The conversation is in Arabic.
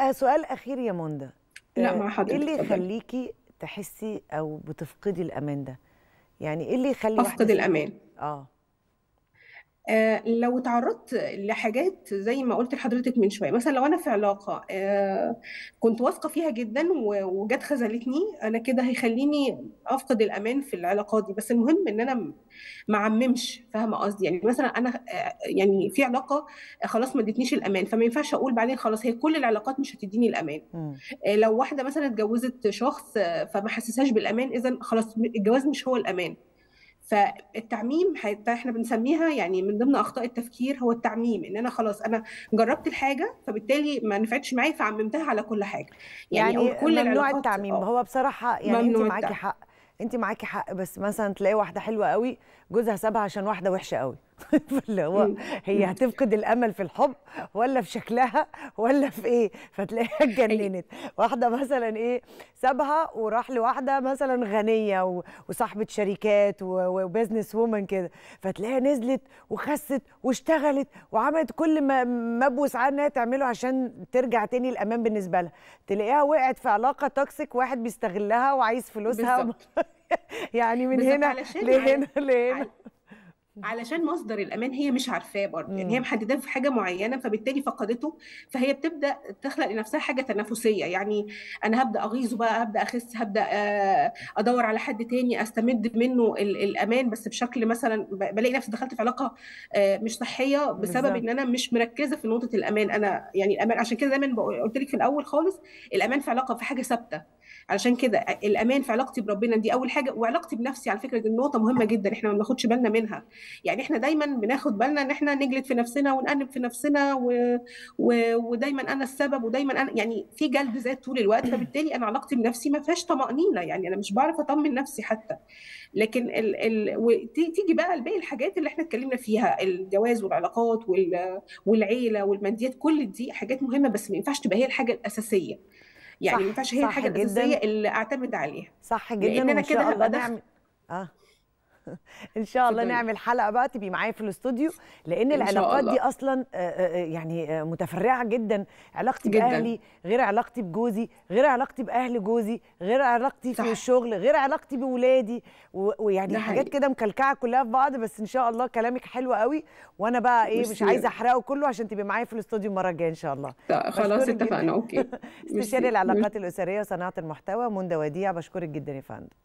آه سؤال اخير يا موندا لا آه، مع حضرتك ايه اللي يخليكي تحسي او بتفقدي الامان ده يعني ايه اللي يخلي افقد الامان اه آه، لو تعرضت لحاجات زي ما قلت لحضرتك من شويه مثلا لو انا في علاقه آه، كنت واثقه فيها جدا وجت خذلتني انا كده هيخليني افقد الامان في العلاقات دي بس المهم ان انا ما عممش فاهمه قصدي يعني مثلا انا آه، يعني في علاقه خلاص ما ادتنيش الامان فما ينفعش اقول بعدين خلاص هي كل العلاقات مش هتديني الامان م. لو واحده مثلا اتجوزت شخص فما حسسهاش بالامان اذا خلاص الجواز مش هو الامان فالتعميم احنا بنسميها يعني من ضمن اخطاء التفكير هو التعميم ان انا خلاص انا جربت الحاجه فبالتالي ما نفعتش معايا فعممتها على كل حاجه يعني, يعني كل ممنوع التعميم أوه. هو بصراحه يعني انت معاكي حق انت معاكي حق بس مثلا تلاقي واحده حلوه قوي جوزها سابها عشان واحده وحشه قوي طيب، اللي هو هي هتفقد الامل في الحب ولا في شكلها ولا في ايه فتلاقيها أيوة. اتجننت واحده مثلا ايه سابها وراح لواحده مثلا غنيه وصاحبه شركات وبزنس وومن كده فتلاقيها نزلت وخست واشتغلت وعملت كل ما مبوس عنها انها تعمله عشان ترجع تاني الامان بالنسبه لها تلاقيها وقعت في علاقه توكسيك واحد بيستغلها وعايز فلوسها يعني من هنا لهنا لهنا علشان مصدر الامان هي مش عارفاه برضه يعني هي محدده في حاجه معينه فبالتالي فقدته فهي بتبدا تخلق لنفسها حاجه تنافسيه يعني انا هبدا اغيظه بقى هبدا اخس هبدا آه، ادور على حد تاني استمد منه الامان بس بشكل مثلا بلاقي نفسي دخلت في علاقه آه، مش صحيه بسبب ان انا مش مركزه في نقطه الامان انا يعني الامان عشان كده دايما قلت لك في الاول خالص الامان في علاقه في حاجه ثابته علشان كده الامان في علاقتي بربنا دي اول حاجه وعلاقتي بنفسي على فكره دي نقطه مهمه جدا احنا ما بناخدش بالنا منها يعني احنا دايما بناخد بالنا ان احنا نجلد في نفسنا ونأنب في نفسنا و... و... ودايما انا السبب ودايما انا يعني في جلد ذات طول الوقت فبالتالي انا علاقتي بنفسي ما فيهاش طمانينه يعني انا مش بعرف اطمن نفسي حتى لكن ال... ال... تيجي بقى باقي الحاجات اللي احنا اتكلمنا فيها الجواز والعلاقات وال... والعيله والماديات كل دي حاجات مهمه بس ما ينفعش تبقى هي الحاجه الاساسيه يعني ما ينفعش هي الحاجه الاساسيه اللي اعتمد عليها صح جدا لان انا كده هبقى داخل آه. ان شاء الله نعمل حلقه بقى تبقي معايا في الاستوديو لان العلاقات دي اصلا آه، آه، آه، يعني متفرعه جدا علاقتي جداً. باهلي غير علاقتي بجوزي غير علاقتي باهل جوزي غير علاقتي في الشغل غير علاقتي باولادي ويعني حاجات كده مكلكعه كلها في بعض بس ان شاء الله كلامك حلو قوي وانا بقى ايه مش, مش عايزه احرقه كله عشان تبقي معايا في الاستوديو المره الجايه ان شاء الله خلاص اتفقنا اوكي استشاري العلاقات الاسريه وصناعه المحتوى منى وديع بشكرك جدا يا فندم